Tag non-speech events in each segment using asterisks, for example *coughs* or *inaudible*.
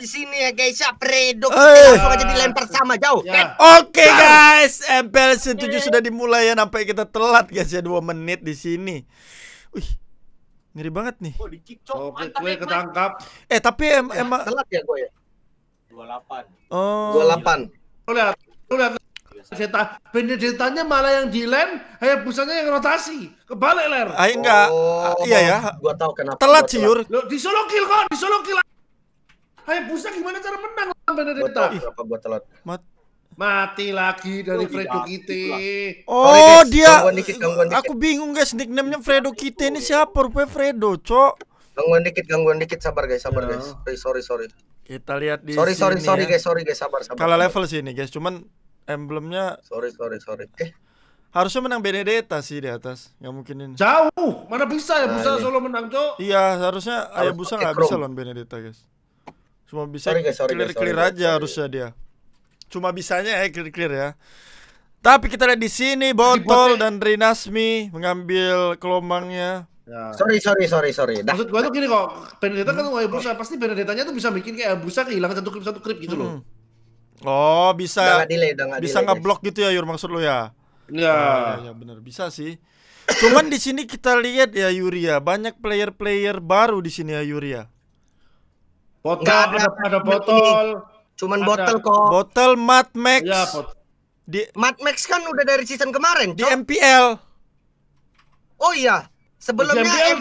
di sini ya guys ya predok eh. langsung aja dilempar sama jauh ya. oke okay, guys MPL season 7 sudah dimulai ya sampai kita telat guys ya 2 menit di sini Wih, ngeri banget nih. Oh, dikicok, oh, gue ketangkap. Eh, tapi em eh, emang telat ya gue ya. 28. Oh. 28. udah lihat, Seta, Benedetta-nya malah yang di lem, kayak busanya yang rotasi. Kebalik ler. Ah enggak. Oh, iya ya. Gua tahu kenapa. Telat ciur. Yur. Lo di solo kill kok, di solo kill Ayo Busa gimana cara menang lawan Benedetta? Berapa buat telat? Mat Mati lagi dari iya, gitu oh, Fredo Kite. Oh, oh dia dikit, dikit. Aku bingung guys nickname-nya Fredo Kite ini siapa? Rupanya Fredo, Cok. Gangguan dikit, gangguan dikit, sabar guys, sabar yeah. guys. Sorry, sorry, sorry. Kita lihat di Sorry, sini sorry, sorry ya. guys, sorry guys, sabar, sabar. Kalau level sini guys, cuman emblemnya Sorry, sorry, sorry. Eh, Harusnya menang Benedetta sih di atas. Enggak mungkin ini. Jauh. Mana bisa ya nah, Busa iya. solo menang, Cok? Iya, harusnya Ayah Busa nggak bisa lawan Benedetta, guys. Cuma bisa sorry, sorry, clear aja sorry. harusnya dia. Cuma bisanya eh clear clear ya. Tapi kita lihat di sini Botol dan Rinasmi mengambil gelombangnya. Ya. Sorry, sorry, sorry, sorry. Nah. Maksud gua tuh gini kok, Benedetta kan mau Abusa, pasti Benedettanya tuh bisa bikin kayak busa kehilangan satu krip satu krip gitu loh. Hmm. Oh, bisa. Udah delay, udah bisa ngeblok gitu ya Yur maksud lo ya? Iya. Ah, ya, ya benar, bisa sih. Cuman di sini kita lihat ya Yuria, banyak player-player baru di sini ya Yuria. Botol, Nggak ada, ada, ada botol. Cuman ada. botol kok. Botol Mad Max. Ya, bot di Mad Max kan udah dari season kemarin, Di MPL. Oh iya, sebelumnya MPL?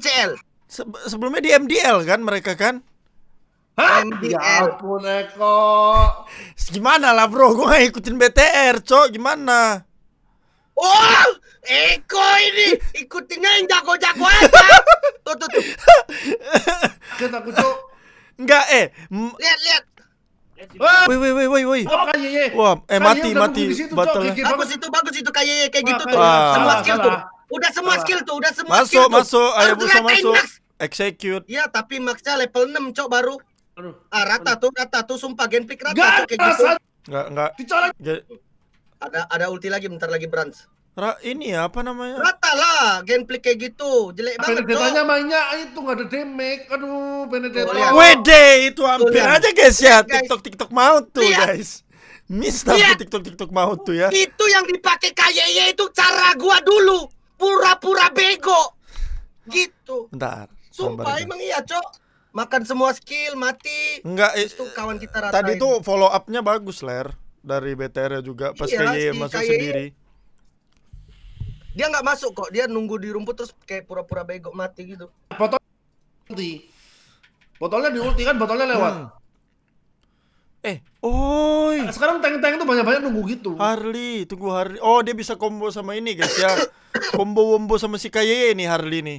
MCL. Se sebelumnya di MDL kan mereka kan? Hah? MDL. Ya ampun Eko. *laughs* Gimana lah bro, gue gak ikutin BTR, cok. Gimana? Oh, Eko ini *laughs* ikutinnya yang jago-jago aja. *laughs* Tuh, tuh, eh lihat lihat ah! Woi woi woi woi woi. Oh, Wah, eh mati mati battle. Bagus itu bagus itu kayak kayak gitu tuh. Ah. Semua skill tuh. Udah semua skill tuh, udah semua skill. Masuk masuk, ayo masuk. Execute. Ya, tapi maxnya level 6 cok baru. Aduh. Ah, rata tuh, rata tuh sumpah genpick rata cok kayak gitu. Enggak enggak. Dicolek. Ada ada ulti lagi bentar lagi Brans. Ra ini ya, apa namanya? Rata lah gameplay kayak gitu. Jelek banget. Penetratanya mainnya ah, itu nggak ada damage. Aduh, penetrator. Oh, Wede itu hampir Tuh, aja guys ya. TikTok TikTok mau tuh Lihat. guys. Miss tapi TikTok TikTok mau tuh ya. Itu yang dipakai kayaknya itu cara gua dulu. Pura-pura bego. Gitu. Bentar. Sumpah emang iya, Cok makan semua skill mati enggak itu kawan kita ratain. tadi tuh follow upnya bagus ler dari BTR juga pas iya, KY masuk sendiri dia nggak masuk kok, dia nunggu di rumput terus kayak pura-pura bego mati gitu. Botol di Botolnya di ulti kan botolnya lewat. Hmm. Eh, oi. Nah, sekarang tank-tank tuh banyak-banyak nunggu gitu. Harley, tunggu Harley. Oh, dia bisa combo sama ini, guys ya. *coughs* combo wombo sama si Kaye ini Harley nih.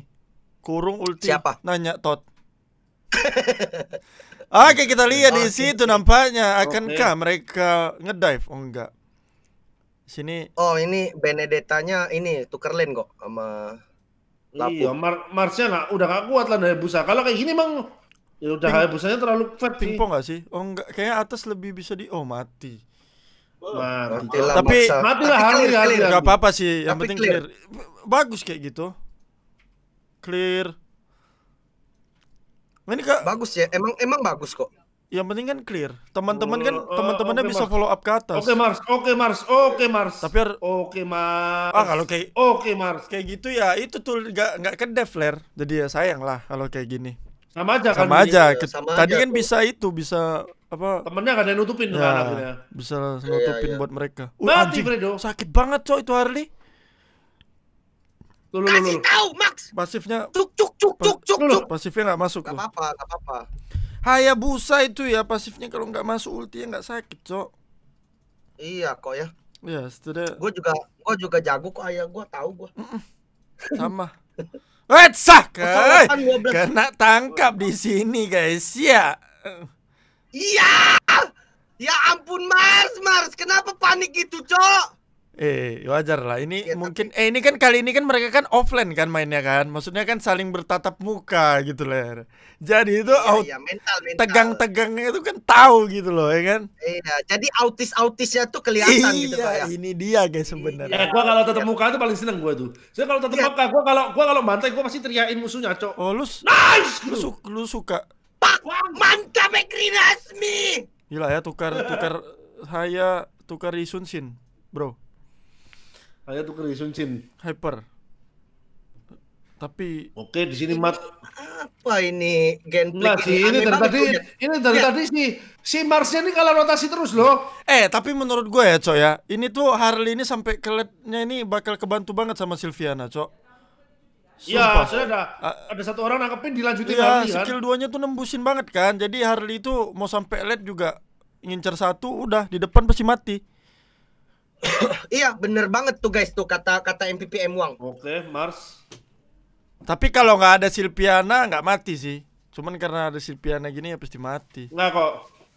Kurung ulti. Siapa? Nanya Tot. *laughs* Oke, kita lihat di situ nampaknya akankah okay. mereka ngedive? Oh enggak sini oh ini Benedetanya ini tuker lane kok sama Lapu. Iya, Mar Marsnya nggak udah gak kuat lah dari busa. Kalau kayak gini emang ya udah kayak busanya terlalu fat sih. Pingpong nggak sih? Oh enggak, kayaknya atas lebih bisa di oh mati. mati lah, tapi mati lah hari hari nggak apa-apa sih. Yang tapi penting clear. clear. Bagus kayak gitu. Clear. Ini kak. Bagus ya, emang emang bagus kok. Yang penting kan clear. Teman-teman kan uh, teman-temannya okay, bisa Mars. follow up ke atas. Oke okay, Mars, oke okay, Mars, oke okay, Mars. Tapi oke okay, Mars. Ah kalau kayak oke okay, Mars. Kayak gitu ya itu tuh nggak nggak ke defler. Jadi ya sayang lah kalau kayak gini. Sama aja kan? sama kan. Aja. Iya, ke, sama tadi aja. Tadi kan tuh. bisa itu bisa apa temennya gak ada yang nutupin ya, kan akhirnya. bisa iya, nutupin ya, ya. buat mereka uh, Mati, anjing, Fredo. sakit banget coy itu Harley lu, lu, kasih tahu Max pasifnya cuk cuk cuk cuk cuk pasifnya nggak masuk gak apa-apa gak apa-apa Hayabusa itu ya pasifnya kalau nggak masuk ultinya nggak sakit, Cok. Iya kok ya. Iya, setuju Gue juga gue juga jago kok ayah gue tahu gue. Mm -mm. Sama. Wetsa, *laughs* eh, Kena tangkap di sini, guys. Ya. Iya. Ya ampun Mars, Mars, kenapa panik gitu, Cok? Eh, wajar lah. Ini ya, mungkin tapi... eh ini kan kali ini kan mereka kan offline kan mainnya kan. Maksudnya kan saling bertatap muka gitu lah. Jadi itu ya, out ya, mental, mental. tegang-tegangnya itu kan tahu gitu loh ya kan. Iya, jadi autis-autisnya tuh kelihatan gitu, iya, gitu Pak ya. ini dia guys sebenarnya. Ya, gua kalau tatap iya. muka tuh paling seneng gua tuh. Saya so, kalau tatap iya. muka gua kalau gua kalau mantai gua pasti teriakin musuhnya, Cok. Oh, lu nice. Lu, su lu suka. Pak, mantap Ekri Rasmi. Gila ya tukar tukar saya *laughs* tukar Isunsin, Bro. Saya tuh ke Suncin. Hyper. Tapi Oke, di sini mat apa ini gameplay nah, sih, ini, ini dari tadi ya? ini dari ya. tadi sih si Marsnya ini kalah rotasi terus loh. Eh, tapi menurut gue ya, Cok ya. Ini tuh Harley ini sampai keletnya ini bakal kebantu banget sama Silviana, Cok. Iya, saya ada ada satu orang nangkepin dilanjutin ya, lagi kan. skill duanya tuh nembusin banget kan. Jadi Harley itu mau sampai led juga ngincer satu udah di depan pasti mati. *coughs* iya, bener banget tuh guys tuh kata kata MPPM Wang. Oke, Mars. Tapi kalau nggak ada Silpiana nggak mati sih. Cuman karena ada Silpiana gini ya pasti mati. Nggak kok.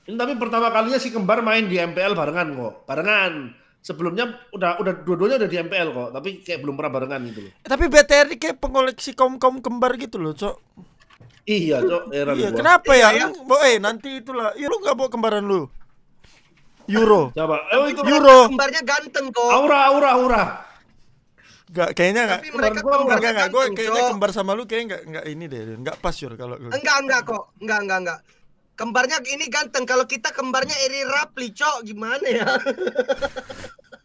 Ini tapi pertama kalinya si kembar main di MPL barengan kok. Barengan. Sebelumnya udah udah dua-duanya udah di MPL kok, tapi kayak belum pernah barengan gitu loh. Eh, tapi BTR ini kayak pengoleksi kaum-kaum kembar gitu loh, Cok. Iya, Cok. Iya, kenapa ya? Iya, ya? eh nanti itulah. Iya, lu nggak bawa kembaran lu. Euro. Coba. Eh, itu Euro. Kembarnya ganteng kok. Aura, aura, aura. Gak, kayaknya enggak. Tapi mereka kembar, enggak, enggak, gak. Gue kayaknya kembar sama lu kayaknya enggak, enggak ini deh. Enggak pas Yur kalau gue. Enggak, enggak kok. Enggak, enggak, enggak. Kembarnya ini ganteng. Kalau kita kembarnya Eri Rapli, cok. Gimana ya? *laughs*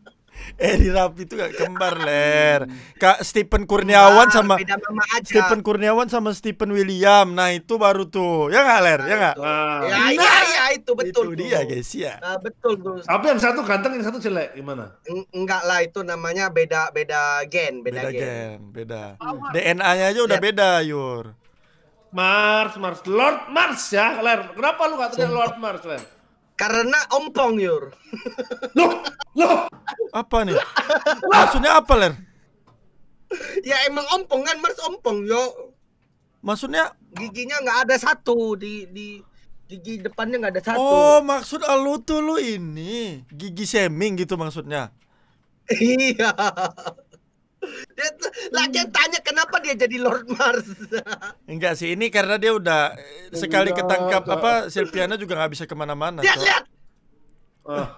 Eri eh, Rapi itu gak kembar ler. Kak Stephen Kurniawan sama Stephen Kurniawan sama Stephen William. Nah itu baru tuh ya nggak ler ya nggak. Ah. Ya, ya, nah, ya, iya iya itu betul. Itu tuh. dia guys ya. Uh, betul tuh. Tapi yang satu ganteng yang satu jelek gimana? enggak lah itu namanya beda beda gen beda, beda gen. beda. DNA-nya aja udah ya. beda Yur. Mars, Mars, Lord Mars ya, Ler. Kenapa lu gak tanya Lord Mars, Ler? Karena ompong, Yur. Loh, apa nih? Maksudnya apa, Ler? Ya emang ompong kan, Mars ompong, yo. Maksudnya giginya nggak ada satu di di gigi depannya nggak ada satu. Oh, maksud lu tuh lu ini gigi shaming gitu maksudnya. Iya. Dia yang tanya kenapa dia jadi Lord Mars. Enggak sih, ini karena dia udah eh, Enggak, sekali ketangkap apa Silviana juga nggak bisa kemana-mana. Lihat, lihat. Uh.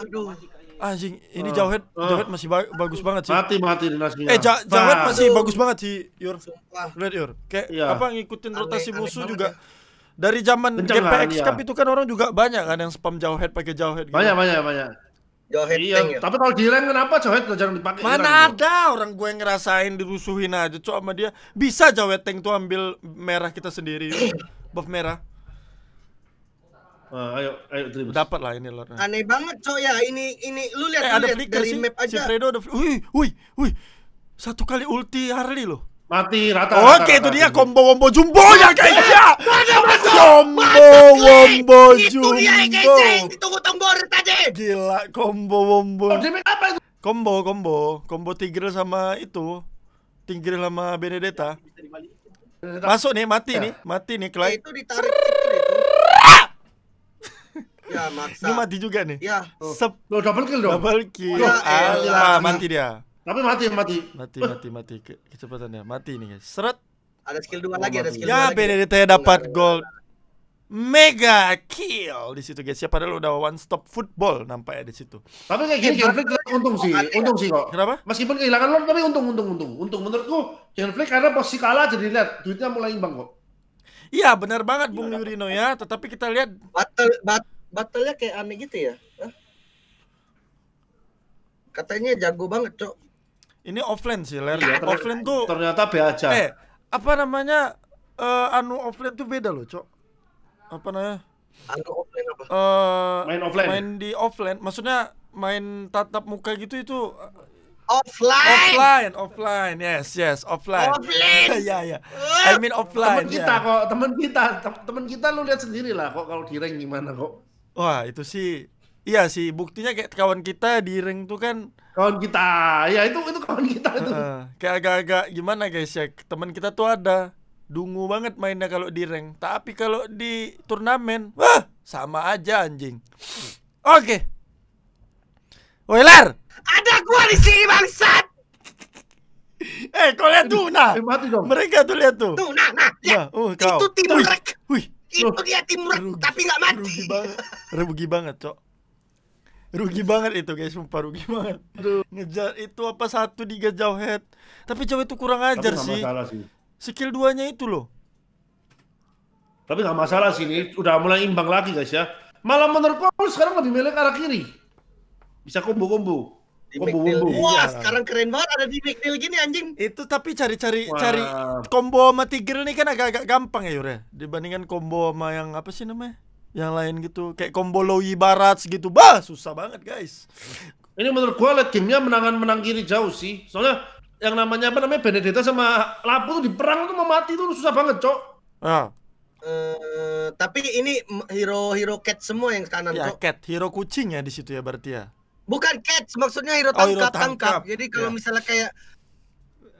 Aduh. Anjing, ini jawhead Jauhed, uh, Jauhed masih ba bagus banget sih. Mati mati dinasinya. Eh, ja Jauhed nah. masih bagus banget sih, Yur. Lihat Yur, kayak ya. apa ngikutin aneh, rotasi aneh, musuh juga. Ya. Dari zaman GPX iya. kan, Cup itu kan orang juga banyak kan yang spam jawhead pakai jawhead Banyak gitu. banyak banyak. jawhead iya, tank, ya. Tapi kalau Jiren kenapa Jauhed jarang dipakai? Mana ada bro. orang gue yang ngerasain dirusuhin aja coba sama dia. Bisa jawhead tank tuh ambil merah kita sendiri. *coughs* Buff merah ayo ayo terima Dapat lah ini lord. Aneh banget cok ya ini ini lu lihat eh, ada ya, liat, dari si, map aja. Si Fredo ada wih wih wih. Satu kali ulti Harley loh. Mati rata. Oke, ya, ya. okay, itu dia combo wombo jumbo ya guys ya. Combo wombo jumbo. Itu dia guys, ditunggu tunggu tadi. Gila combo wombo. Combo combo, combo tigre sama itu. tigre sama Benedetta. Masuk nih, mati ya. nih, mati nih Clay. Itu ditarik Ya, Ini mati juga nih. Ya. Oh. Sep. Lo double kill dong. Double kill. Ya, ah, ya, ya. mati dia. Tapi mati, mati. Mati, mati, mati. Ke kecepatannya mati nih, guys. Seret. Ada skill dua oh, lagi, ada skill ya, dua lagi. Ya, Benedetta dapat gold. Mega kill di situ guys. siapa Ya padahal udah one stop football nampaknya di situ. Tapi kayak gini Ken eh, Flick untung sih, ya? untung sih kok. Kenapa? Meskipun kehilangan lo tapi untung untung untung. Untung menurutku Jan Flick karena posisi kalah jadi lihat duitnya mulai imbang kok. Iya benar banget Bung iya. Yurino ya, tetapi kita lihat battle, battle battle-nya kayak aneh gitu ya? Katanya jago banget, Cok. Ini offline sih, Ler. Ya, offline tuh ternyata B aja. Eh, apa namanya? Uh, anu offline tuh beda loh, Cok. Apa namanya? Anu offline apa? Uh, main offline. Main di offline, maksudnya main tatap muka gitu itu eh, offline offline offline yes yes offline offline *laughs* ya ya I mean offline temen kita yeah. kok temen kita temen kita lu lihat sendiri lah kok kalau di rank gimana kok Wah, itu sih iya sih buktinya kayak kawan kita di ring tuh kan kawan kita. Ya itu itu kawan kita itu. Uh, kayak agak-agak gimana guys ya, teman kita tuh ada dungu banget mainnya kalau di ring tapi kalau di turnamen, wah, sama aja anjing. Oke. Okay. Welar. Ada gua di sini bangsat. Eh, kau lihat tuh, nah. Mereka tuh lihat tuh. Tuh, nah, nah. Ya. Nah, oh, kau. Itu tim Wih itu dia timur tapi nggak mati rugi banget rugi banget cok rugi banget itu guys sumpah rugi banget ngejar itu apa satu di gajah head tapi cowok itu kurang ajar sih. sih skill duanya itu loh tapi nggak masalah sih ini udah mulai imbang lagi guys ya malah menurut sekarang lebih melek arah kiri bisa kombo-kombo di oh, Bumbu, Wah, iya. sekarang keren banget ada di McNeil gini anjing. Itu tapi cari-cari cari combo sama Tiger ini kan agak-agak gampang ya, Yure. Dibandingkan combo sama yang apa sih namanya? Yang lain gitu, kayak combo Lowi Barat segitu. Bah, susah banget, guys. Ini menurut gua game-nya menangan menang kiri jauh sih. Soalnya yang namanya apa namanya Benedetta sama Lapu tuh di perang tuh mau mati tuh susah banget, Cok. Ya. Uh, tapi ini hero-hero cat semua yang kanan, ya, Cok. cat, hero kucing ya di situ ya berarti ya. Bukan catch, maksudnya hero tangkap, oh, hero tangkap. tangkap. Jadi kalau yeah. misalnya kayak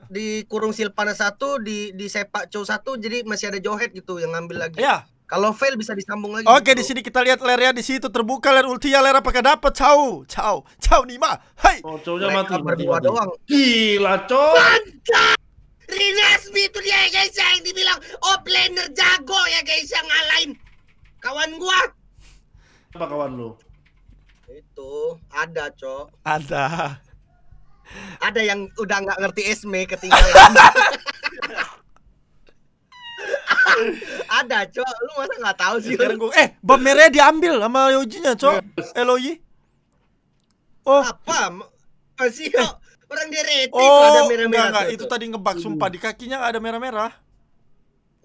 di kurung silpana satu di di sepak cow satu jadi masih ada johet gitu yang ngambil lagi. Ya, Kalau fail bisa disambung lagi. Oke, gitu. di sini kita lihat lernya di situ terbuka ler ultinya ler apakah dapat? cow cow cow Nima. Hai. Oh, cownya mati. Berdua doang. Gila, cow. Rinasmi itu dia ya guys yang dibilang offlaner jago ya guys yang ngalahin kawan gua. Apa kawan lu? Itu ada, Cok. Ada. Ada yang udah nggak ngerti esme ketinggalan. *laughs* ada, Cok. Lu masa nggak tahu sih? eh bom merah diambil sama Yojinya, Cok. eloji Oh. Apa? Masih kok eh. orang dereti oh, ada merah-merah. enggak. itu tadi ngebak sumpah di kakinya ada merah-merah.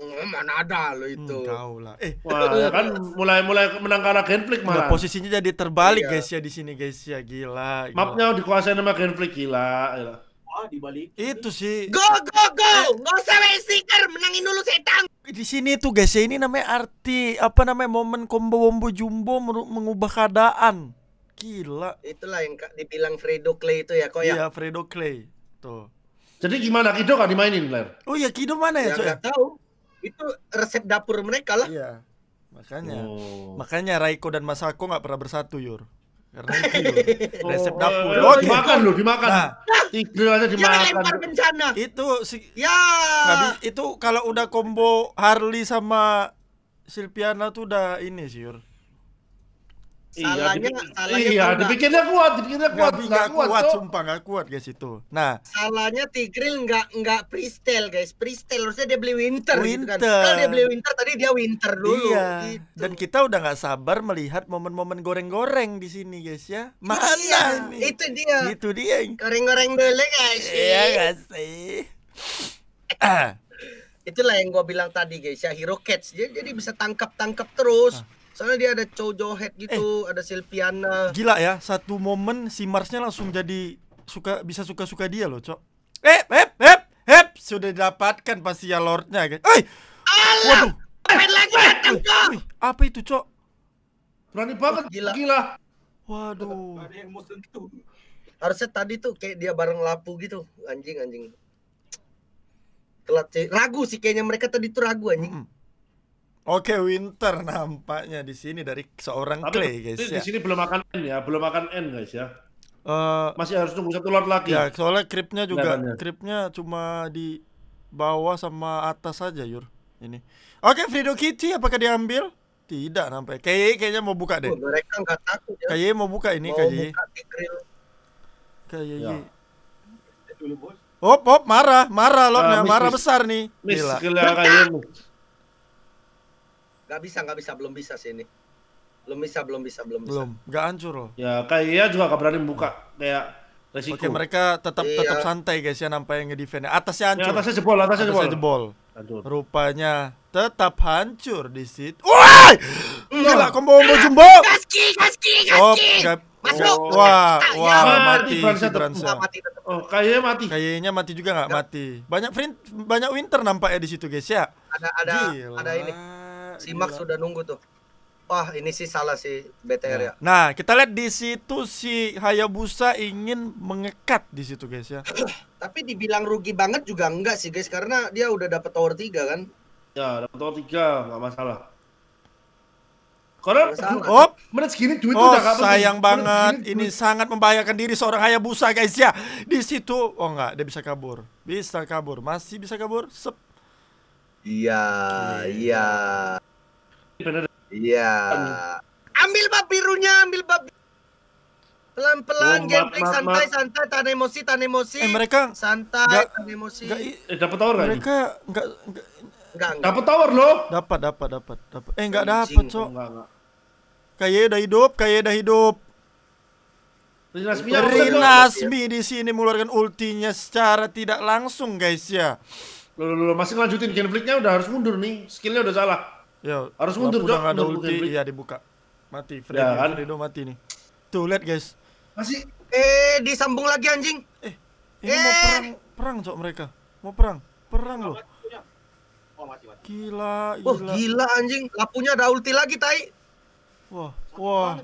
Oh, mana ada lo hmm, itu. Hmm, lah. Eh, Wah, iya. kan mulai mulai menang karena Genflik malah. posisinya jadi terbalik iya. guys ya di sini guys ya gila. gila. Mapnya dikuasain sama Genflik gila, gila. Wah, dibalik. Itu sih. Go go go. Enggak eh. usah main menangin dulu setan. Di sini tuh guys ya ini namanya arti apa namanya momen combo wombo jumbo mengubah keadaan. Gila. Itulah yang dibilang Fredo Clay itu ya, kok ya. Iya, Fredo Clay. Tuh. Jadi gimana Kido kan dimainin, Ler? Oh iya, Kido mana ya? Ya, ya? gak tahu itu resep dapur mereka lah iya makanya oh. makanya Raiko dan Masako nggak pernah bersatu Yur karena itu yur. *laughs* resep oh. dapur oh, oh, dimakan loh dimakan nah, itu aja dimakan ya, lempar bencana itu si ya itu kalau udah combo Harley sama Silviana tuh udah ini sih Yur Iya, salahnya, salahnya iya, dipikirnya kuat, dipikirnya kuat, nggak, kuat, kuat so. sumpah nggak kuat guys itu. Nah, salahnya Tigril nggak nggak freestyle guys, freestyle harusnya dia beli winter. Winter. Gitu kan. Kalau dia beli winter tadi dia winter dulu. Iya. Gitu. Dan kita udah nggak sabar melihat momen-momen goreng-goreng di sini guys ya. Mana iya, ini? Itu dia. Itu dia. Goreng-goreng dulu guys. Iya nggak sih. Itulah yang gua bilang tadi guys ya, hero catch. Jadi, jadi bisa tangkap-tangkap terus. Ah Soalnya dia ada Chojo Head gitu, eh, ada Silviana. Gila ya, satu momen si Marsnya langsung jadi suka bisa suka-suka dia loh, Cok. Eh, hep hep hep sudah didapatkan pasti ya lordnya guys. Kan? Oi. Eh! Waduh. Eh! Apa itu, Cok? Berani banget gila. gila. Waduh. Gitu. Harusnya tadi tuh kayak dia bareng lapu gitu, anjing anjing. Telat sih. Ragu sih kayaknya mereka tadi tuh ragu anjing. Mm Oke, Winter nampaknya di sini dari seorang Tapi Clay, guys. Di ya. sini belum makan end ya, belum makan end, guys ya. Uh, masih harus tunggu satu lot lagi. Ya, soalnya kripnya juga, kripnya cuma di bawah sama atas saja, Yur. Ini. Oke, Frido Kitty apakah diambil? Tidak nampaknya. Kaye kayaknya mau buka deh. Oh, mereka nggak takut ya. mau buka ini, Kaye. Kayaknya. Ya. Hop, hop, marah, marah lotnya, ah, uh, marah miss, besar nih. Miss, gila. gila nggak bisa, nggak bisa, belum bisa sih ini. Belum bisa, belum bisa, belum bisa. Belum, nggak hancur loh. Ya, kayak juga gak berani buka kayak resiko. Oke, mereka tetap iya. tetap santai guys ya nampaknya ngedefend. Atasnya ya, hancur. Ya, atasnya jebol, atasnya, atasnya jebol. jebol. Rupanya tetap hancur di situ. Wah! Hmm. Gila combo combo jumbo. kaski kaski gaski. Oh, gak, Masuk. Oh. Wah, wah mati si mati Oh, kayaknya mati. Kayaknya mati juga nggak mati. Banyak print, banyak winter nampaknya di situ guys ya. Ada ada Gila. ada ini si Max sudah iya. nunggu tuh. Wah, ini sih salah si BTR ya. ya. Nah, kita lihat di situ si Hayabusa ingin mengekat di situ guys ya. *clears throat* Tapi dibilang rugi banget juga enggak sih guys karena dia udah dapat tower 3 kan. Ya, dapat tower 3, enggak masalah. Karena op menit segini duit oh, udah sayang banget. ini sangat membahayakan diri seorang Hayabusa guys ya. Di situ oh enggak, dia bisa kabur. Bisa kabur, masih bisa kabur. Sep. Iya, iya bener iya ambil bab birunya ambil bab pelan-pelan oh, gameplay santai-santai tan emosi tan emosi eh, mereka santai tahan emosi gak, eh, dapat tower gak mereka nggak dapat tower loh dapat dapat dapat dapat eh nggak dapat cok kaya udah hidup kaya udah hidup Rinasmi, di sini mengeluarkan ultinya secara tidak langsung guys ya. lo lo masih lanjutin gameplaynya udah harus mundur nih, skillnya udah salah ya harus mundur dong. Ada ulti, iya dibuka. Mati, Fredo, ya, kan? Fredo mati nih. Tuh lihat guys. Masih eh disambung lagi anjing. Eh, ini eh. mau perang perang cok mereka. Mau perang. Perang loh. Oh, gila, gila. Oh, gila anjing. Lapunya ada ulti lagi, tai. Wah, wah.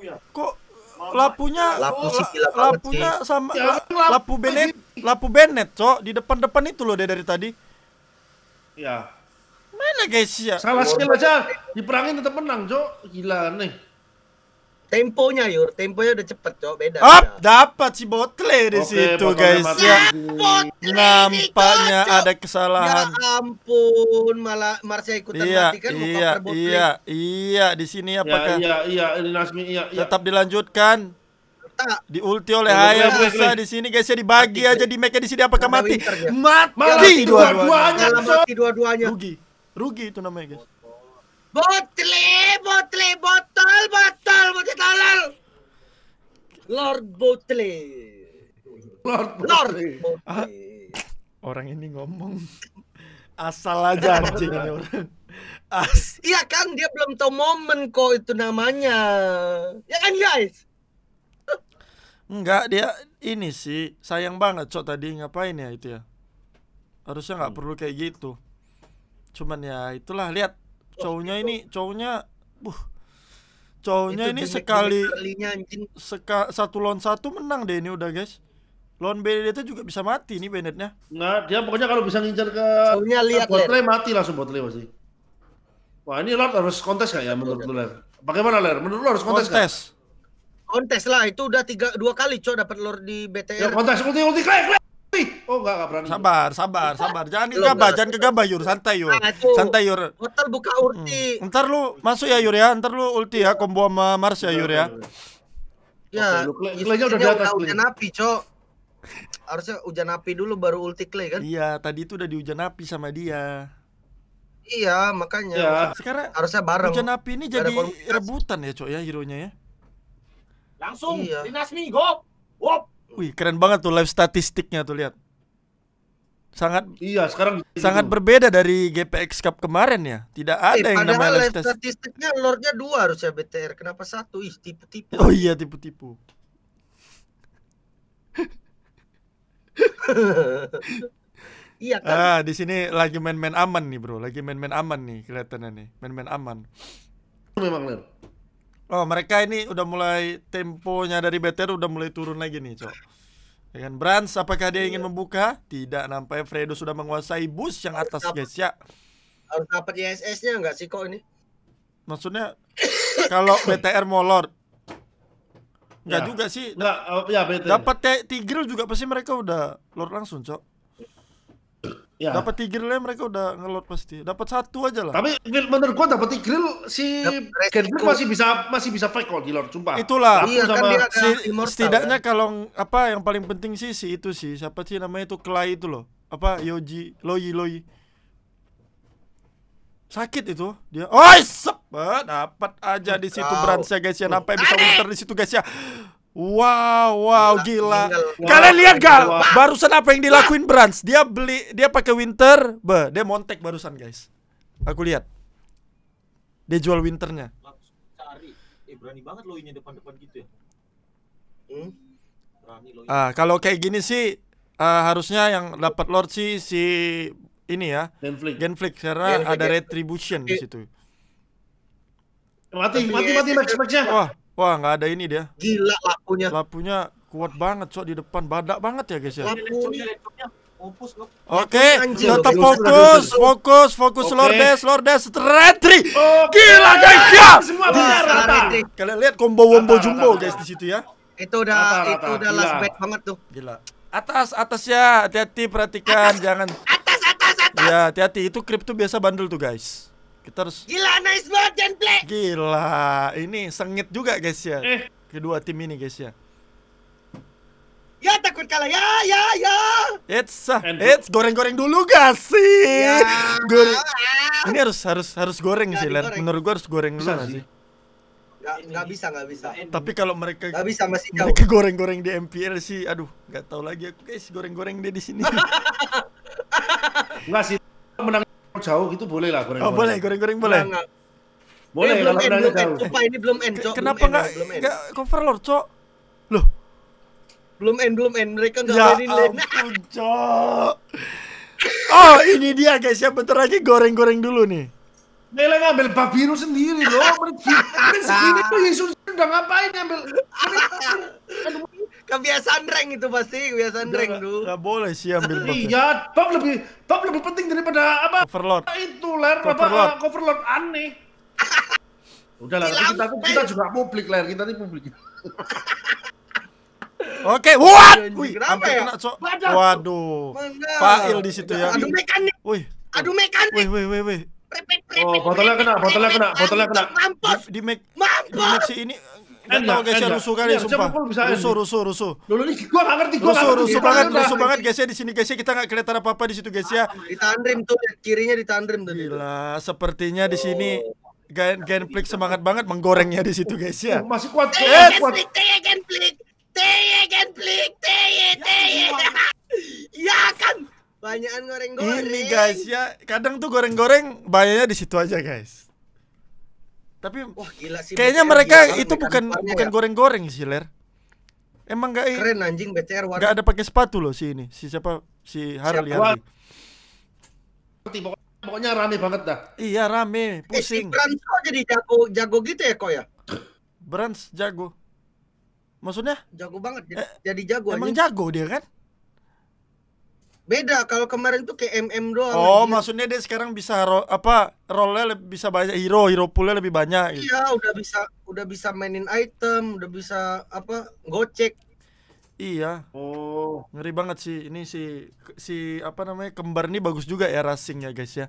Ya? Kok lapunya lapu sih gila lapunya sama ya, lapu Bennett lapu Bennett cok di depan depan itu loh dia dari tadi ya Mana guys ya? Salah skill aja diperangin tetap menang, Cok. Gila nih. Temponya Yur, temponya udah cepet cok, beda. Up, dapat si botle di Oke, situ guys ya. Nampaknya ada kesalahan. Ya ampun, malah Marsha ikutan iya, mati kan iya, muka Iya, iya, di sini iya, apakah? Ya, iya, iya, ini Nasmi, iya, iya. Tetap dilanjutkan. Di ulti oleh Haya bisa di sini guys ya dibagi mati, aja di make di sini apakah mati? Mati, mati dua-duanya. Mati dua-duanya. Rugi. Rugi itu namanya, guys. Botle, botle, botol, botol, botol, tolol. Lord Botle. Lord Botle. Lord ah. orang ini ngomong asal aja anjing ini orang. As. Iya kan dia belum tahu momen kok itu namanya. Ya kan guys? Enggak dia ini sih sayang banget cok tadi ngapain ya itu ya. Harusnya nggak hmm. perlu kayak gitu cuman ya itulah lihat oh, cowoknya ini cowoknya buh cowoknya ini sekali seka, satu lawan satu menang deh ini udah guys lawan itu juga bisa mati nih Bennettnya nggak dia pokoknya kalau bisa ngincar ke cowoknya lihat botle mati langsung botle pasti wah ini Lord harus kontes kayak ya menurut lu Ler bagaimana Ler menurut lu harus kontes kontes kontes lah itu udah tiga dua kali cowok dapat lord di BTR ya kontes ulti ulti klik klik Oh enggak enggak berani. Sabar, sabar, sabar. Jangan gegabah, jangan gegabah Yur, santai Yur. Santai Yur. hotel buka ulti. Hmm. Ntar lu masuk ya Yur ya, ntar lu ulti ya combo sama Mars ya Yur ya. Ya, clay udah di atas. Udah napi, Cok. Harusnya hujan api dulu baru ulti Clay kan? Iya, tadi itu udah hujan api sama dia. Iya, makanya. Ya. Sekarang harusnya bareng. Hujan api ini jadi rebutan ya, Cok ya, hero-nya ya. Langsung iya. Dinasmi, go. Wop. Wih, keren banget tuh live statistiknya tuh lihat. Sangat Iya, sekarang gitu. sangat gitu. berbeda dari GPX Cup kemarin ya. Tidak eh, ada yang namanya live statistik. statistiknya lordnya dua harusnya BTR. Kenapa satu? Ih, tipu-tipu. Oh iya, tipu-tipu. *laughs* iya kan? Ah, di sini lagi main-main aman nih, Bro. Lagi main-main aman nih kelihatannya nih. Main-main aman. Memang, Ler. Oh mereka ini udah mulai temponya dari BTR udah mulai turun lagi nih cok Dengan ya Brans apakah dia ingin iya. membuka? Tidak nampaknya Fredo sudah menguasai bus yang atas guys ya Harus dapat ISS nya enggak sih kok ini? Maksudnya kalau BTR molor Enggak ya. juga sih Enggak, oh, ya, BTR Dapat Tigreal juga pasti mereka udah lord langsung cok Ya. Dapat tigrilnya mereka udah ngelot pasti. Dapat satu aja lah. Tapi bener gua dapat tigril si Kendrick masih bisa masih bisa fight kalau di Lord sumpah. Itulah. Iya, kan sama kan dia si, immortal, setidaknya kan? kalau apa yang paling penting sih si itu sih. Siapa sih namanya itu Clay itu loh. Apa Yoji, Loyi Loyi. Sakit itu dia. Oh, sepet dapat aja di situ Bransnya guys ya. Sampai bisa winter di situ guys ya. Wow, wow, gila. gila. gila. Kalian lihat gak? Gila. Barusan apa yang dilakuin Brans? Dia beli, dia pakai winter, be, dia montek barusan guys. Aku lihat. Dia jual winternya. Eh, gitu ya. hmm? Ah, kalau kayak gini sih uh, harusnya yang dapat lord sih si ini ya. Genflix. Genflix karena Genflix. ada ya. retribution Genflix. di situ. Mati, mati, mati, mati, mati, mati, Wah nggak ada ini dia. Gila lapunya. lapunya kuat banget cok di depan badak banget ya guys ya. Oke, okay. tetap fokus, fokus, fokus okay. Lordes, Lordes, Retri. Okay. Gila guys ya. Kalian lihat combo wombo jumbo guys di situ ya. Itu udah rata, rata. itu udah last bet banget tuh. Gila. Atas, atas ya. Hati-hati perhatikan atas. jangan. Atas, atas, atas. Ya, hati-hati. Itu kripto biasa bandel tuh guys. Kita harus Gila nice banget Black. Gila, ini sengit juga guys ya. Eh. Kedua tim ini guys ya. Ya takut kalah ya ya ya. It's uh, it's goreng-goreng dulu gak sih? Ya. Goreng. Ini harus harus harus goreng ya, sih, Len. Menurut gua harus goreng dulu gak sih? Gak, gak bisa, gak bisa. Tapi kalau mereka gak bisa masih jauh. Mereka goreng-goreng di MPL sih, aduh, nggak tahu lagi aku guys goreng-goreng dia di sini. Enggak *laughs* sih, menang jauh gitu boleh lah goreng-goreng. Oh, boleh, goreng-goreng boleh. Boleh, belum end, belum Coba ini belum end, Cok. Kenapa enggak enggak cover Lord, Cok? Loh. Belum end, belum end. Mereka enggak ready ya lane. Ampun, Cok. Oh, ini dia guys ya. Bentar lagi goreng-goreng dulu nih. Nela ngambil Babiro sendiri loh. Ini segini tuh Yesus udah ngapain ngambil. *laughs* Aduh, kebiasaan rank itu pasti kebiasaan Udah, rank tuh. Gak boleh sih ambil Iya, top lebih top lebih penting daripada apa? overload Itu ler apa uh, overload aneh. *laughs* Udah lah, kita, kita juga publik ler, kita ini publik. *laughs* Oke, okay, what? Wih, hampir ya? kena, Waduh. Fail di situ ya. Aduh mekanik. Wih. Aduh mekanik. Wih, wih, wih, wih. Oh, botolnya kena, botolnya kena, botolnya kena. Mampus. Di, di, di, mampus. di, di, si ini, Kan enggak tau guys kan iya, ya rusuh kali sumpah. Rusuh, rusuh, rusuh. Dulu nih gua enggak ngerti gua. Rusuh, rusuh banget, rusuh banget guys ya di sini guys ya kita enggak kelihatan apa-apa di situ guys ya. tandrim tuh kirinya di tandrim tadi. Gitu. Gila, sepertinya di sini oh. Gen Genplik semangat banget menggorengnya di situ guys ya. Eh, masih kuat kuat. kuat. Teye Genplik, Teye Genplik, Teye ya, Teye. *laughs* Ya kan banyakan goreng-goreng. Ini guys ya, kadang tuh goreng-goreng bayarnya di situ aja guys. Tapi wah gila sih. Kayaknya BTR mereka gila, itu bukan ya? bukan goreng-goreng sih, Ler. Emang enggak Keren anjing BTR warna. Enggak ada pakai sepatu loh si ini. Si siapa? Si Harley. Siapa? Pokoknya rame banget dah. Iya, rame, pusing. Eh, si Brans kok jadi jago jago gitu ya kok ya? Brans jago. Maksudnya? Jago banget eh, jadi jago Emang aja. jago dia kan? Beda kalau kemarin tuh kayak MM doang. Oh, lagi. maksudnya dia sekarang bisa ro apa role lebih bisa banyak hero, hero pula lebih banyak. Gitu. Iya, udah bisa udah bisa mainin item, udah bisa apa gocek. Iya. Oh, ngeri banget sih. Ini si si apa namanya? Kembar ini bagus juga ya ya guys ya.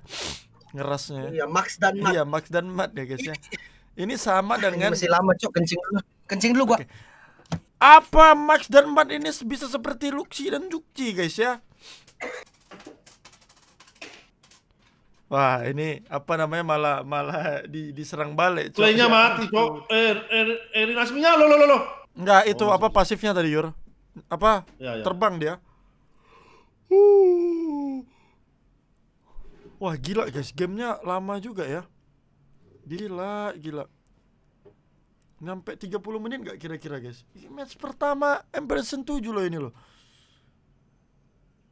Ngerasnya. Iya, Max dan Mat. Iya, Max dan Mat ya, guys ya. *laughs* Ini sama dengan masih lama, Cok. Kencing dulu. Kencing dulu gua. Okay. Apa Max dan Mat ini bisa seperti Luxi dan Jukci, guys ya? Wah, ini apa namanya malah malah di, diserang balik. Playnya ya. mati, Cok. Eh, er, Erin er, er, lo lo lo lo. Enggak, itu oh, apa pasifnya tadi, Yur? Apa? Ya, ya. Terbang dia. Uh. Wah, gila guys. Gamenya lama juga ya. Gila, gila. Nyampe 30 menit nggak kira-kira guys? Match pertama Ember 7 loh ini loh.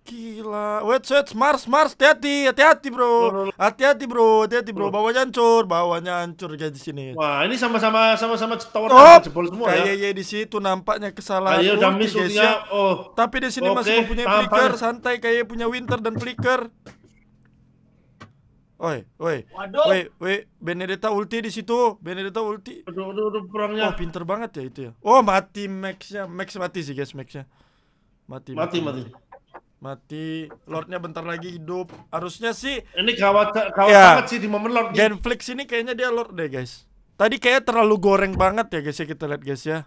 Gila, wait, wait, Mars, Mars, hati-hati, hati-hati bro, hati-hati bro, hati-hati bro, bawahnya hancur, bawahnya hancur kayak di sini. Wah, ini sama-sama, sama-sama tower oh, jebol semua kayak ya. Kayak iya, di situ nampaknya kesalahan. Kayak udah miss guys, ya. Oh. Tapi di sini okay, masih mempunyai tampaknya. flicker, santai kayak punya winter dan flicker. Oi, oi. Waduh. Oi, oi, Benedetta ulti di situ. Benedetta ulti. Aduh, aduh, aduh perangnya. Oh, pinter banget ya itu ya. Oh, mati Max-nya. Max mati sih guys, Max-nya. Mati, mati. mati. mati mati lordnya bentar lagi hidup harusnya sih ini kawat kawat ya, banget sih di momen lord Genflix ini kayaknya dia lord deh guys tadi kayak terlalu goreng banget ya guys ya kita lihat guys ya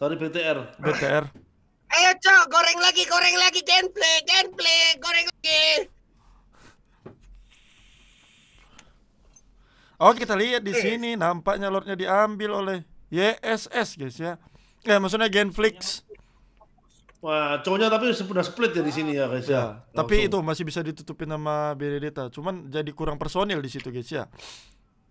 tadi BTR BTR ayo cok goreng lagi goreng lagi Genflix Genflix goreng lagi Oh kita lihat di eh. sini nampaknya lordnya diambil oleh YSS guys ya ya maksudnya Genflix Wah, cowoknya tapi sudah split ya di sini ya guys ya. ya tapi itu masih bisa ditutupin sama Benedetta, cuman jadi kurang personil di situ guys ya.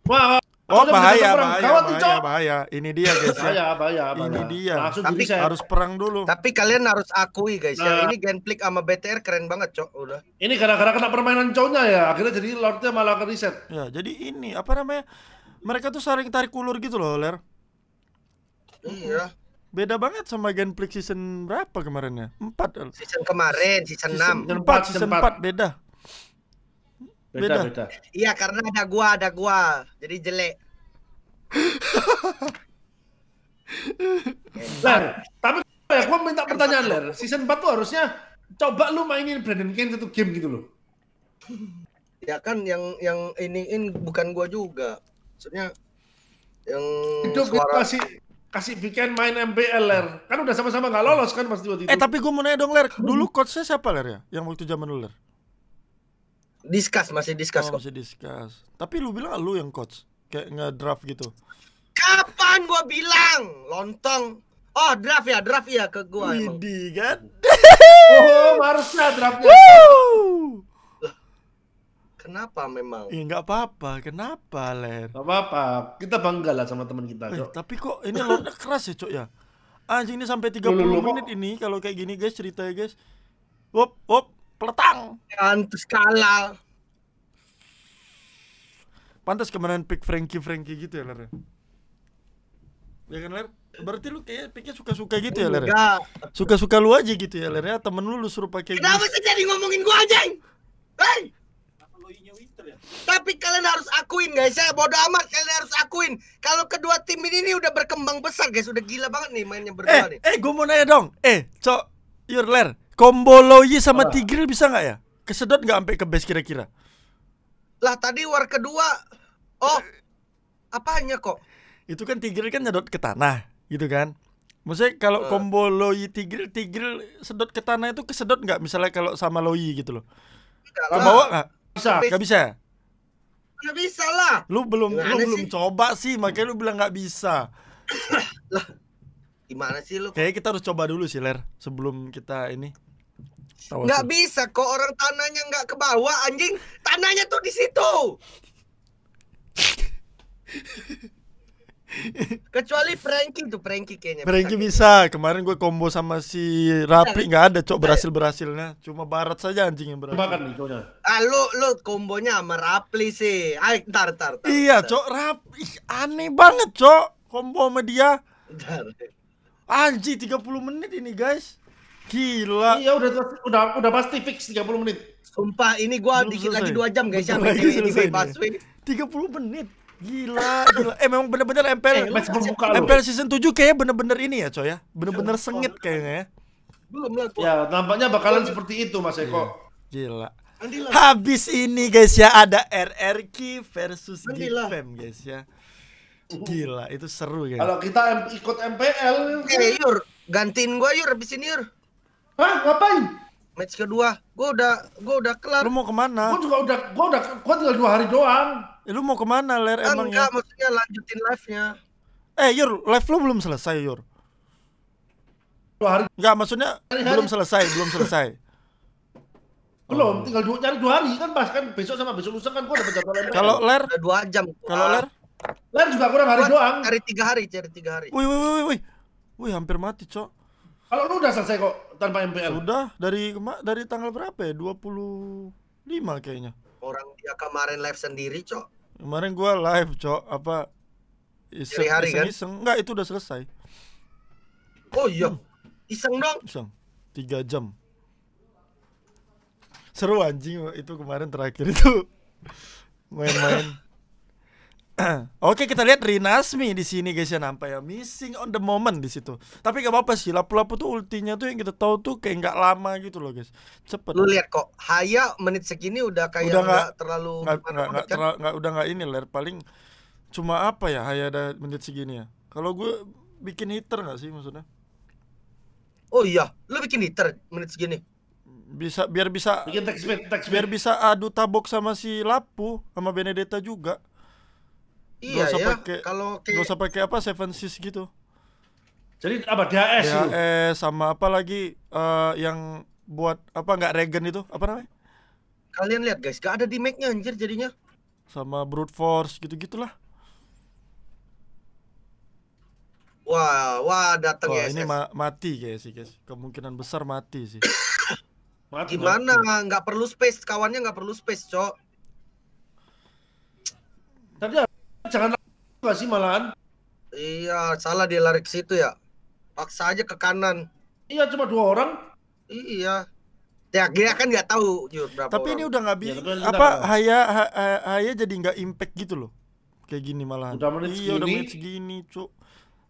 Wah, Oh bahaya, bahaya, bahaya, bahaya, bahaya. Ini dia guys. bahaya, bahaya, bahaya. Ini dia. Langsung tapi saya. harus perang dulu. Tapi kalian harus akui guys ya. nah, ya, ini gameplay sama BTR keren banget, Cok. Udah. Ini gara-gara kena permainan cowoknya ya, akhirnya jadi Lordnya malah ke reset. Ya, jadi ini apa namanya? Mereka tuh saling tarik ulur gitu loh, Ler. Iya. Beda banget sama Genplik season berapa kemarin ya? Empat. Season kemarin, season, season 6 4, season 4, 4 beda Beda, beda. Iya karena ada gua, ada gua Jadi jelek *laughs* Ler, tapi ya, gua minta pertanyaan Ler Season 4 tuh harusnya Coba lu mainin Brandon Kane satu game gitu loh Ya kan yang yang iniin bukan gua juga Maksudnya yang itu suara... kasih kasih bikin main MBL ler kan udah sama-sama nggak lolos kan pasti waktu itu eh tapi gue mau nanya dong ler dulu coachnya siapa ler ya yang waktu zaman dulu ler discuss masih discuss oh, masih discuss tapi lu bilang lu yang coach kayak ngedraft gitu kapan gua bilang lontong oh draft ya draft ya ke gua ini kan oh harusnya draftnya Kenapa memang? Iya nggak apa-apa. Kenapa, Ler? Nggak apa-apa. Kita bangga lah sama teman kita, Eh, tapi kok ini lo keras ya, Cok ya? Anjing ini sampai 30 puluh menit ini kalau kayak gini, guys, cerita ya guys. Wop, wop, peletang. Antus kalah. Pantas kemarin pick Frankie Frankie gitu ya, Ler. Ya, ya kan, Ler? Berarti lu kayak pikir suka-suka gitu ya, Ler? Ya? Suka-suka lu aja gitu ya, Ler ya? Temen lu lu suruh pakai Kenapa gitu. sih jadi ngomongin gua anjing? Hei! Ya? Tapi kalian harus akuin guys ya, bodoh amat kalian harus akuin. Kalau kedua tim ini, ini udah berkembang besar guys, udah gila banget nih mainnya berdua eh, nih. Eh, gue mau nanya dong. Eh, cok, Yurler, combo Loyi sama tigril bisa nggak ya? Kesedot nggak sampai ke base kira-kira? Lah tadi war kedua, oh, apanya kok? Itu kan tigril kan nyedot ke tanah, gitu kan? Maksudnya kalau uh. combo Loyi tigril tigril sedot ke tanah itu kesedot nggak? Misalnya kalau sama Loyi gitu loh. Kebawa nggak? bisa, nggak bisa. Nggak bisa lah. Lu belum lu lu sih? coba sih, makanya lu bilang nggak bisa. *coughs* lah. Gimana sih lu? Kayaknya kita harus coba dulu sih, Ler, sebelum kita ini. Nggak bisa kok orang tanahnya nggak ke bawah anjing. Tanahnya tuh di situ. *laughs* Kecuali Frankie tuh Frankie kayaknya. Frankie bisa. bisa. Kemarin gue combo sama si Rapi nggak ada cok berhasil berhasilnya. Cuma Barat saja anjing yang berhasil. Makan nih coknya. Ah lu lu kombonya sama Rapli sih. Ay, tar, tar, tar, iya tar. cok Rapi aneh banget cok combo sama dia. Anjing tiga 30 menit ini guys. Gila. Iya udah udah udah pasti fix 30 menit. Sumpah ini gua dikit lagi 2 jam guys Yang Ini, ini, ini, ini. 30 menit. Gila, gila. Eh memang bener-bener MPL. Eh, MPL season 7 kayaknya bener-bener ini ya, coy ya. Bener-bener iya, sengit kayaknya ya. Belum lihat. Ya, nampaknya bakalan seperti itu Mas Eko. Iya, gila. Andilah. Habis ini guys ya ada RRQ versus Gfam guys ya. Gila, itu seru ya. Kalau kita ikut MPL, eh Yur, gantiin gua Yur habis ini Yur. Hah, ngapain? Match kedua, gua udah gua udah kelar. Lu mau kemana? Gua juga udah gua udah gua tinggal dua hari doang. Eh, lu mau kemana ler kan emang? Enggak, maksudnya lanjutin live-nya. Eh Yur, live lu belum selesai Yur. hari. Enggak, maksudnya hari, hari. belum selesai, belum selesai. *laughs* belum, oh. tinggal dua, cari dua hari kan pas kan besok sama besok lusa kan gua dapat jadwal lain. Kalau ler? Udah dua jam. Kalau ah. ler? Ler juga kurang hari doang. Cari tiga hari, cari tiga hari. Wih, wih, wih, wih. Wih, hampir mati, Cok. Kalau lu udah selesai kok tanpa MPL. Sudah dari dari tanggal berapa ya? 25 kayaknya. Orang dia kemarin live sendiri, Cok. Kemarin gua live, Cok. Apa iseng, hari iseng, kan? iseng. Enggak, itu udah selesai. Oh iya. Hmm. Iseng dong. Iseng. Tiga jam. Seru anjing itu kemarin terakhir itu. *laughs* Main-main. *clears throat* Oke kita lihat Rinasmi di sini guys ya nampak ya missing on the moment di situ. Tapi gak apa-apa sih lapu-lapu tuh ultinya tuh yang kita tahu tuh kayak nggak lama gitu loh guys. Cepet. Lu lihat kok Haya menit segini udah kayak udah gak, terlalu nggak gak, kan? udah nggak ini ler paling cuma apa ya Haya ada menit segini ya. Kalau gue bikin hitter nggak sih maksudnya? Oh iya, lu bikin hitter menit segini bisa biar bisa bikin text biar bisa adu tabok sama si Lapu sama Benedetta juga. Iya, gak ya. pakai kalau kayak... gak usah pakai apa Seven Seas gitu. Jadi apa DHS ya, eh sama apa lagi uh, yang buat apa nggak regen itu apa namanya? Kalian lihat guys, gak ada di Mac-nya anjir jadinya. Sama brute force gitu-gitulah. Wah, wah datang ya. ini ma mati guys sih guys. Kemungkinan besar mati sih. mati, Gimana nggak perlu space kawannya nggak perlu space, Cok. Tapi jangan lari sih malahan? Iya, salah dia lari ke situ ya. Paksa aja ke kanan. Iya, cuma dua orang. Iya. Ya, dia kan nggak tahu Jur, berapa Tapi orang. ini udah nggak bisa. Ya, apa Haya, Haya Haya jadi nggak impact gitu loh. Kayak gini malahan. Udah menit iya, segini. udah menit segini, cuk.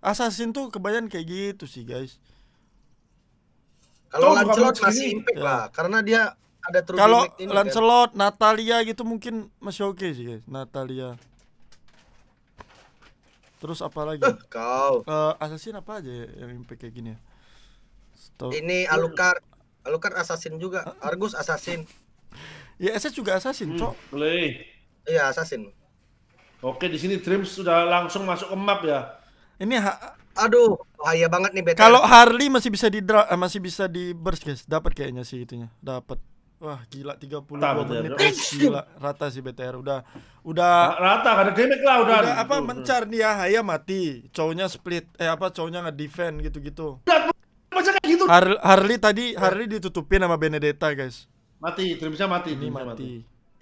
Assassin tuh kebanyakan kayak gitu sih, guys. Kalau Lancelot masih impact ya. lah, karena dia ada terus Kalau kan. Lancelot, Natalia gitu mungkin masih oke okay sih, guys. Natalia. Terus apa lagi? *laughs* Kau. Uh, assassin apa aja ya yang impact kayak gini ya? Stop. Ini Alucard. Alucard assassin juga. Eh, eh. Argus assassin. ya, SS juga assassin, hmm, Cok. Boleh. Iya, assassin. Oke, di sini Trims sudah langsung masuk ke map ya. Ini ha aduh, bahaya banget nih Kalau Harley masih bisa di masih bisa di burst, guys. Dapat kayaknya sih itunya. Dapat. Wah gila tiga puluh. menit Eh, gila rata sih BTR udah udah rata ada gimmick lah udah. udah apa mencar dia Haya mati cowoknya split eh apa cowoknya ngedefend gitu-gitu gitu. Har Harley tadi Harley ditutupin sama Benedetta guys mati terusnya mati ini mati. mati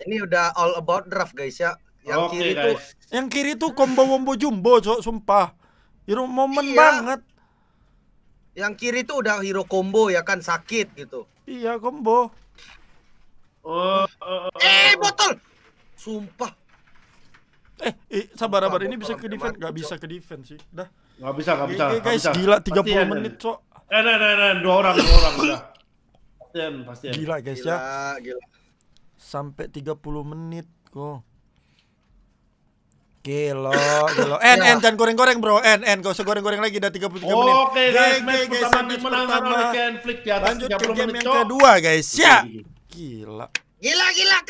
ini udah all about draft guys ya yang okay, kiri guys. tuh yang kiri tuh combo wombo jumbo cok sumpah hero momen iya. banget yang kiri tuh udah hero combo ya kan sakit gitu iya combo Oh, oh, oh, oh, eh botol. Sumpah. Eh, eh sabar sabar ini bisa ke defense nggak bisa ke defense sih. Dah. Nggak bisa nggak bisa. Gak guys bisa. gila tiga puluh menit cok. Eh eh eh dua orang dua orang udah. Pasti pasti Gila guys ya. Gila. tiga puluh menit kok. Gelo, gelo. En, en, jangan goreng-goreng bro. En, en, gak usah goreng-goreng lagi. Udah 33 puluh menit. Oke, guys. Match pertama dimenangkan oleh Ken Flick di atas Lanjut ke game yang kedua, guys. Ya. Gila. Gila gila